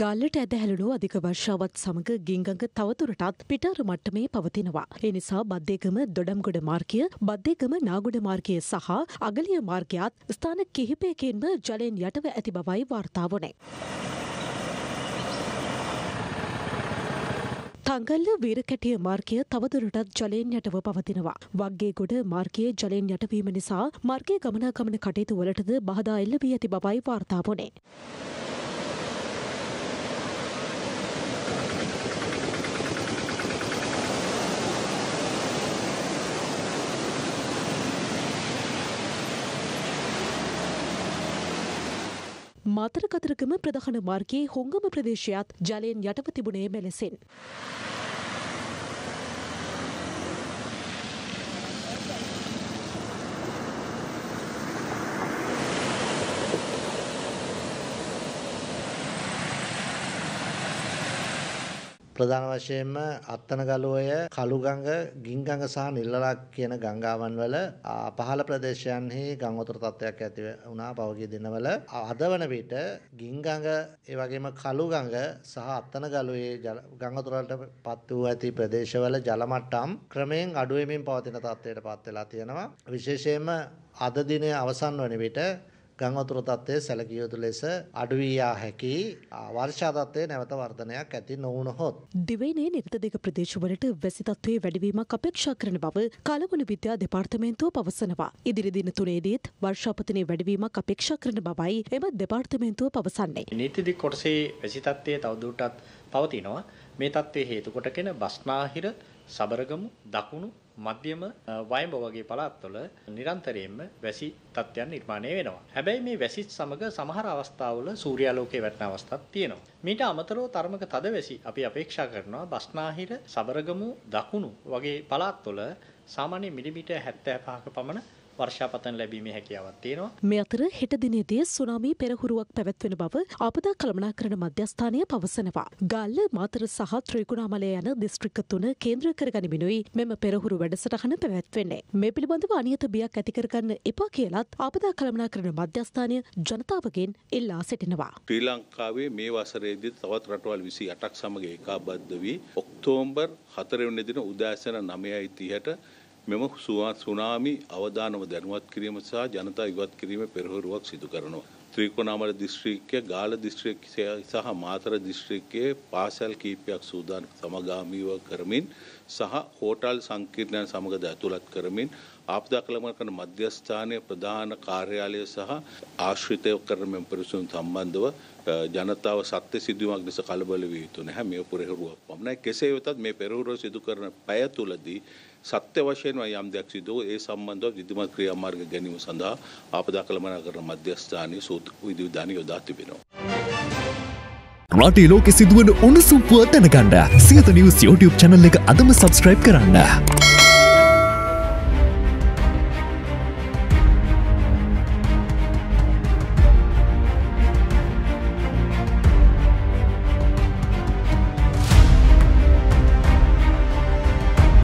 ගල්ලට ඇදහැලුණු අධික වර්ෂාවත් සමඟ ගිංගඟ තවතුරටත් පිටාර මට්ටමේ පවතිනවා. එනිසා බද්දේකම දොඩම්ගොඩ මාර්ගය බද්දේකම නාගොඩ මාර්ගය සහ අගලිය මාර්ගයාත් ස්ථාන කිහිපයකින්ම ජලයෙන් යටව ඇති බවයි වාර්තාාවනේ. තංගල්ල වීරකැටිය මාර්ගය තවදුරටත් ජලයෙන් යටව පවතිනවා. වක්ගේගොඩ මාර්ගයේ ජලයෙන් යටවීම නිසා මාර්ගයේ ගමනාගමන කටයුතු වලටද බාධා එල්ල වී ඇති බවයි වාර්තා වුණේ. මතරකතරකම ප්‍රධාන මාර්ගයේ හොංගම ප්‍රදේශයත් ජලයෙන් යටව තිබුණේ මෙලෙසින්. ප්‍රධාන වශයෙන්ම අත්තනගලෝය කළුගඟ ගින්ගඟ සහ නිල්ලලක් කියන ගංගාවන් වල පහළ ප්‍රදේශයන්හි ගං වතුර තත්ත්වයක් ඇති වුණා පවගේ දිනවල අද වන විට ගින්ගඟ ඒ වගේම කළුගඟ සහ අත්තනගලෝයේ ගං වතුරට පත් වූ ඇති ප්‍රදේශවල ජල මට්ටම් ක්‍රමයෙන් අඩු වෙමින් පවතින තත්ත්වයට පත් වෙලා තියෙනවා විශේෂයෙන්ම අද දිනයේ අවසන් වන විට ගං වතුර තත්ත්වය සැලකිය යුතු ලෙස අඩු වී යා හැකි වර්ෂා තත්ත්වය නැවත වර්ධනයක් ඇති නොවුනහොත් දිවයිනේ නිර්තදේක ප්‍රදේශවලට වැසි තත්ත්වයේ වැඩිවීමක් අපේක්ෂා කරන බව කලවුණ විද්‍යා දෙපාර්තමේන්තුව පවසනවා. ඉදිරි දින තුනේදීත් වර්ෂාපතනයේ වැඩිවීමක් අපේක්ෂා කරන බවයි එම දෙපාර්තමේන්තුව පවසන්නේ. නීතිදි කොටසේ වැසි තත්ත්වය තවදුරටත් පවතිනවා. මේ තත්ත්වයේ හේතු කොටගෙන බස්නාහිර, සබරගමු, දකුණු මධ්‍යම වයඹ වගේ පළාත්වල නිරන්තරයෙන්ම වැසි තත්ත්වයන් නිර්මාණය වෙනවා. හැබැයි මේ වැසිත් සමග සමහර අවස්ථාවල සූර්යාලෝකයේ වැටෙන අවස්ථාත් තියෙනවා. මීට අමතරව තර්මක තදවැසි අපි අපේක්ෂා කරනවා බස්නාහිර, සබරගමු, දකුණු වගේ පළාත්වල සාමාන්‍ය මිලිමීටර් 75ක පමණ වර්ෂාපතන ලැබීමේ හැකියාවක් තියෙනවා. මේ අතර හෙට දිනේදී සුනාමි පෙරහුරුවක් පැවැත්වෙන බව ආපදා කළමනාකරණ මධ්‍යස්ථානය පවසනවා. ගල්ල මාතර සහ ත්‍රිකුණාමලය යන දිස්ත්‍රික්ක තුන කේන්ද්‍ර කරගනිමිනුයි මෙම පෙරහුරු වැඩසටහන පැවැත්වෙන්නේ. මේ පිළිබඳව අනියත බියක් ඇති කරගන්න එපා කියලත් ආපදා කළමනාකරණ මධ්‍යස්ථානය ජනතාවගෙන් ඉල්ලා සිටිනවා. ශ්‍රී ලංකාවේ මේ වසරේදී තවත් රටවල් 28ක් සමග ඒකාබද්ධ වී ඔක්තෝබර් 4 වෙනි දින උදෑසන 9:30ට මෙම සුනාමි අවදානම දැනුවත් කිරීම සහ ජනතා ඉවත් කිරීම පෙරහරුවක් සිදු කරනවා. ත්‍රීකොණාමල දිස්ත්‍රික්කය ගාල දිස්ත්‍රික් සහ මාතර දිස්ත්‍රික්කයේ පාසල් කීපයක් සූදාන සමගාමීව කරමින් සහ හෝටල් සංකීර්ණයන් සමගද ඇතුළත් කරමින් ආපදා කළමන කරන මධ්‍යස්ථානය ප්‍රධාන කාර්යාලය සහ ආශ්‍රිතය කරමින් පිරිසුන් සම්බන්ධව ජනතාව සත්‍ය සිදුවක් ලෙස කලබල විය යුතු නැහැ මේ පෙරහරුවක් පමණයි කෙසේ වෙතත් මේ පෙරහරුව සිදු කරන පැය තුලදී සත්‍ය වශයෙන්ම යම් දෙයක් සිදු ඒ සම්බන්ධව විධිමත් ක්‍රියාමාර්ග ගැනීම සඳහා ආපදා කළමනාකරණ මධ්‍යස්ථානයේ සූත් විධිවිධාන යොදා තිබෙනවා රටේ ලෝකෙ සිදුවන උණුසුම් පුව දැනගන්න සියත නිවුස් YouTube channel එක අදම subscribe කරන්න